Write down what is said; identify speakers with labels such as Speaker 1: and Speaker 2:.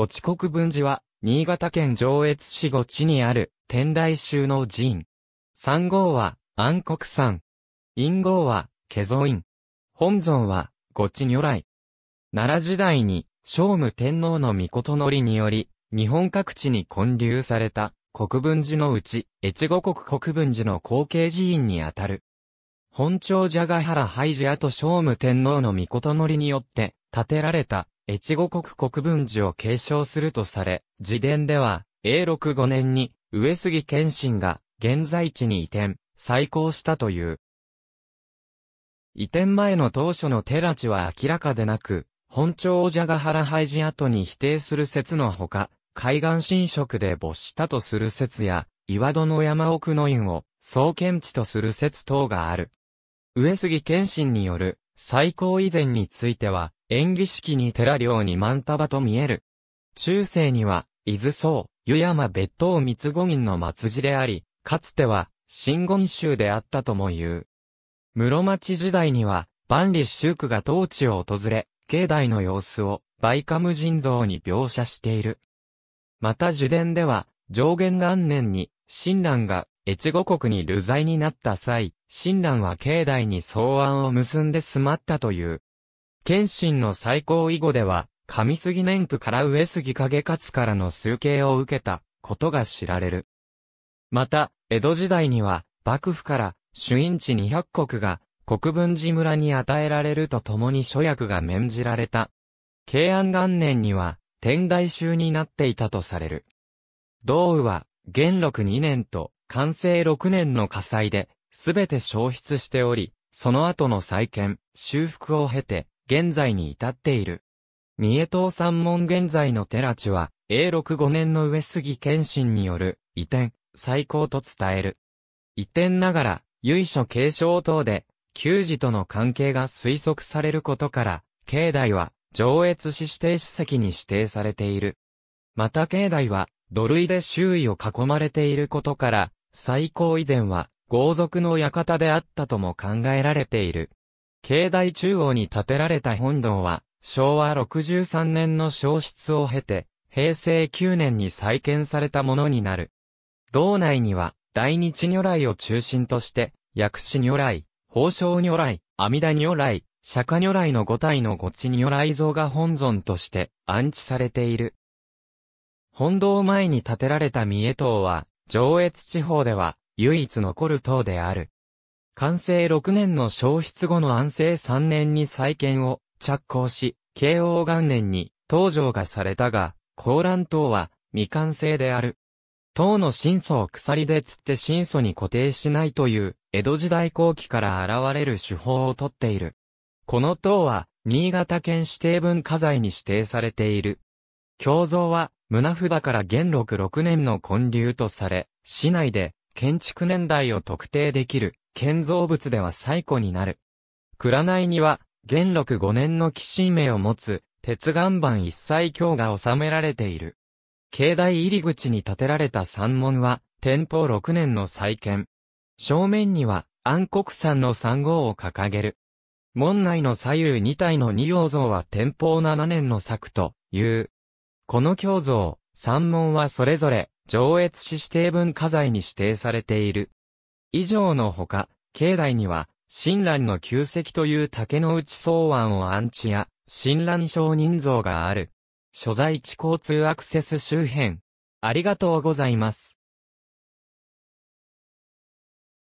Speaker 1: 五地国分寺は、新潟県上越市五地にある、天台宗の寺院。三号は、暗黒山。陰号は、化イ院。本尊は、五地如来。奈良時代に、聖武天皇の御事のりにより、日本各地に建立された、国分寺のうち、越後国国分寺の後継寺院にあたる。本庁蛇ヶ原廃寺跡聖武天皇の御事のりによって、建てられた越後国国分寺を継承するとされ、自伝では、永禄5年に上杉謙信が現在地に移転、再興したという。移転前の当初の寺地は明らかでなく、本庁おじゃが原廃寺跡に否定する説のほか、海岸侵食で没したとする説や、岩戸の山奥の院を創建地とする説等がある。上杉謙信による再興以前については、演技式に寺寮に万束と見える。中世には、伊豆宗、湯山別当三つ五銀の末寺であり、かつては、新五人州であったとも言う。室町時代には、万里宗区が当地を訪れ、境内の様子を、バイカム人像に描写している。また受伝では、上元元年に、親鸞が、越後国に流罪になった際、親鸞は境内に草案を結んで住まったという。謙信の最高囲碁では、上杉年譜から上杉影勝からの数形を受けたことが知られる。また、江戸時代には、幕府から主因地200国が国分寺村に与えられるとともに諸役が免じられた。慶安元年には、天台宗になっていたとされる。道雨は、元禄2年と、完成6年の火災で、すべて消失しており、その後の再建、修復を経て、現在に至っている。三重東山門現在の寺地は、永禄5年の上杉謙信による移転、再興と伝える。移転ながら、由緒継承等で、旧寺との関係が推測されることから、境内は上越市指定史跡に指定されている。また境内は土塁で周囲を囲まれていることから、最高以前は豪族の館であったとも考えられている。境内中央に建てられた本堂は、昭和63年の消失を経て、平成9年に再建されたものになる。道内には、大日如来を中心として、薬師如来、宝生如来、阿弥陀如来、釈迦如来の五体の五地如来像が本尊として安置されている。本堂前に建てられた三重塔は、上越地方では唯一残る塔である。完成6年の消失後の安政3年に再建を着工し、慶応元年に登場がされたが、高乱塔は未完成である。塔の真祖を鎖で釣って真祖に固定しないという、江戸時代後期から現れる手法をとっている。この塔は、新潟県指定文化財に指定されている。胸像は、胸札から元禄6年の建立とされ、市内で建築年代を特定できる建造物では最古になる。占いには、元禄5年の騎士名を持つ、鉄岩盤一切鏡が収められている。境内入り口に建てられた山門は、天保6年の再建。正面には、暗黒山の山号を掲げる。門内の左右2体の二王像は天保7年の作という。この鏡像、山門はそれぞれ、上越市指定文化財に指定されている。以上のほか、境内には、親鸞の旧跡という竹の内草案を安置や、親鸞商人像がある。所在地交通アクセス周辺。ありがとうございます。